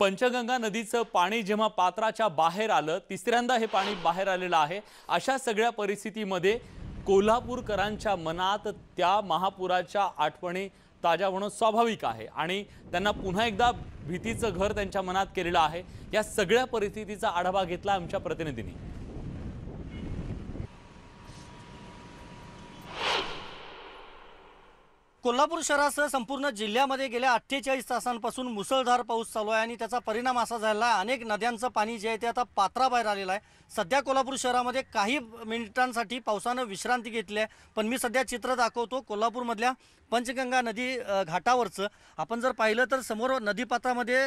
पंचगंगा नदीचं पाणी जेव्हा पात्राच्या बाहेर आलं तिसऱ्यांदा हे पाणी बाहेर आलेलं आहे अशा सगळ्या परिस्थितीमध्ये कोल्हापूरकरांच्या मनात त्या महापुराच्या आठवणी ताज्या होणं स्वाभाविक आहे आणि त्यांना पुन्हा एकदा भीतीचं घर त्यांच्या मनात केलेलं आहे या सगळ्या परिस्थितीचा आढावा घेतला आमच्या प्रतिनिधींनी कोल्हापूर शहरासह संपूर्ण जिल्ह्यामध्ये गेल्या अठ्ठेचाळीस तासांपासून मुसळधार पाऊस चालू आहे आणि त्याचा परिणाम असा झाला आहे अनेक नद्यांचं पाणी जे आहे ते आता पात्राबाहेर आलेलं आहे सध्या कोल्हापूर शहरामध्ये काही मिनिटांसाठी पावसानं विश्रांती घेतली आहे पण मी सध्या चित्र दाखवतो कोल्हापूरमधल्या पंचगंगा नदी घाटावरचं आपण जर पाहिलं तर समोर नदीपात्रामध्ये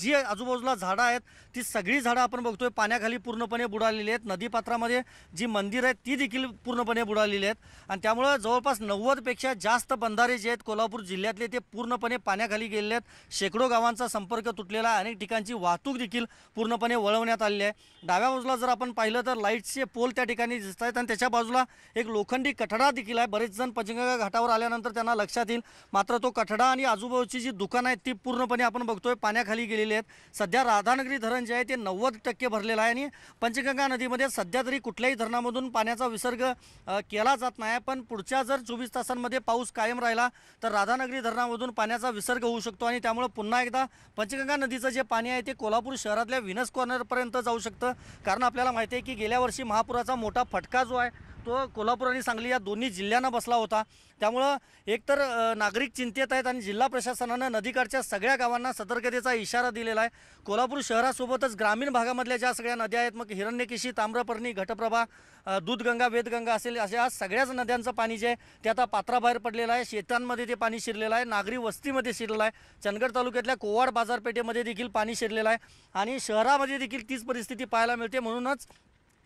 जी आजूबाजूला झाडं आहेत ती सगळी झाडं आपण बघतोय पाण्याखाली पूर्णपणे बुडालेली आहेत नदीपात्रामध्ये जी मंदिरं आहेत ती देखील पूर्णपणे बुडालेली आहेत आणि त्यामुळं जवळपास नव्वदपेक्षा जास्त बंधारे जे आहेत कोल्हापूर जिल्ह्यातले ते पूर्णपणे पाण्याखाली गेलेले आहेत शेकडो गावांचा संपर्क तुटलेला आहे अनेक ठिकाणची वाहतूक देखील पूर्णपणे वळवण्यात आलेली आहे डाव्या बाजूला जर आपण पाहिलं तर लाईटचे पोल त्या ठिकाणी दिसत आहेत आणि त्याच्या बाजूला एक लोखंडी कठडा देखील आहे बरेच जण पंचगंगा घाटावर आल्यानंतर त्यांना लक्षात येईल मात्र तो कठडा आणि आजूबाजूची जी दुकानं आहेत ती पूर्णपणे आपण बघतोय पाण्याखाली गेलेली आहेत सध्या राधानगरी धरण जे आहे ते नव्वद टक्के भरलेलं आहे आणि पंचगंगा नदीमध्ये सध्या तरी कुठल्याही धरणामधून पाण्याचा विसर्ग केला जात नाही पण पुढच्या जर चोवीस तासांमध्ये पाऊस कायम राहिला तर राधानगरी धरणामधून पाण्याचा विसर्ग होऊ शकतो आणि त्यामुळं पुन्हा एकदा पंचगंगा नदीचं जे पाणी आहे ते कोल्हापूर शहरातल्या विनस कॉर्नरपर्यंत जाऊ शकतं कारण आपल्याला माहिती आहे की गेल्या वर्षी महापुराचा मोठा फटका जो आहे तो कोल्हापूर आणि सांगली या दोन्ही जिल्ह्यांना बसला होता त्यामुळं एकतर नागरिक चिंतेत आहेत आणि जिल्हा प्रशासनानं नदीकाठच्या सगळ्या गावांना सतर्कतेचा इशारा दिलेला आहे कोल्हापूर शहरासोबतच ग्रामीण भागामधल्या ज्या सगळ्या नद्या आहेत मग हिरण्यकेशी ताम्रपर्णी घटप्रभा दूधगंगा वेदगंगा असेल अशा सगळ्याच नद्यांचं पाणी जे आहे ते आता पात्राबाहेर पडलेलं आहे शेतांमध्ये ते पाणी शिरलेलं आहे नागरी वस्तीमध्ये शिरलेलं आहे चंदगड तालुक्यातल्या कोवाड बाजारपेठेमध्ये देखील पाणी शिरलेलं आहे आणि शहरामध्ये देखील तीच परिस्थिती पाहायला मिळते म्हणूनच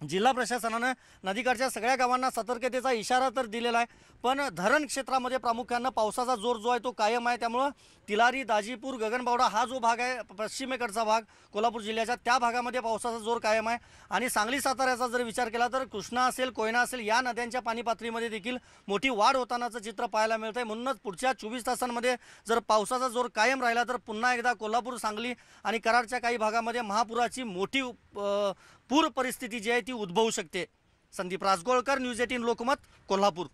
जिल्हा प्रशासनानं नदीकाठच्या सगळ्या गावांना सतर्कतेचा इशारा तर दिलेला आहे पण धरण क्षेत्रामध्ये प्रामुख्यानं पावसाचा जोर जो आहे तो कायम आहे त्यामुळं तिलारी दाजीपूर गगनबावडा हा जो भाग आहे पश्चिमेकडचा भाग कोल्हापूर जिल्ह्याच्या त्या भागामध्ये पावसाचा जोर कायम आहे आणि सांगली साताऱ्याचा जर विचार केला तर कृष्णा असेल कोयना असेल या नद्यांच्या पाणीपातळीमध्ये देखील मोठी वाढ होतानाचं चित्र पाहायला मिळतं आहे म्हणूनच पुढच्या चोवीस तासांमध्ये जर पावसाचा जोर कायम राहिला तर पुन्हा एकदा कोल्हापूर सांगली आणि कराडच्या काही भागामध्ये महापुराची मोठी पूर परिस्थिती जी आहे ती उद्भवू शकते संदीप राजगोळकर न्यूज एटीन लोकमत कोल्हापूर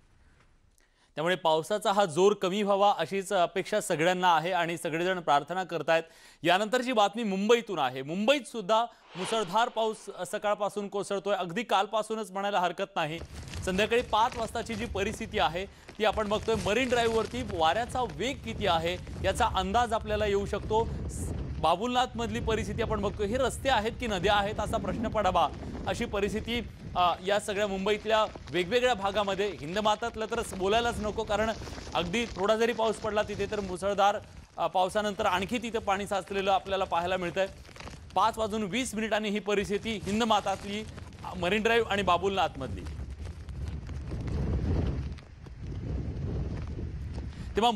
त्यामुळे पावसाचा हा जोर कमी व्हावा अशीच अपेक्षा सगळ्यांना आहे आणि सगळेजण प्रार्थना करतायत यानंतरची बातमी मुंबईतून आहे मुंबईत सुद्धा मुसळधार पाऊस सकाळपासून कोसळतोय अगदी कालपासूनच म्हणायला हरकत नाही संध्याकाळी पाच वाजताची जी परिस्थिती आहे ती आपण बघतोय मरीन ड्राईव्हवरती वाऱ्याचा वेग किती आहे याचा अंदाज आपल्याला येऊ शकतो मधली परिस्थिती आपण बघतो हे रस्ते आहेत की नद्या आहेत असा प्रश्न पडावा अशी परिस्थिती या सगळ्या मुंबईतल्या वेगवेगळ्या भागामध्ये हिंदमातातलं तर बोलायलाच नको कारण अगदी थोडा जरी पाऊस पडला तिथे तर मुसळधार पावसानंतर आणखी तिथे पाणी साचलेलं आपल्याला पाहायला मिळतं आहे पाच वाजून वीस मिनिटांनी ही परिस्थिती हिंदमातातली मरीन ड्राईव्ह आणि बाबुलनाथमधली तेव्हा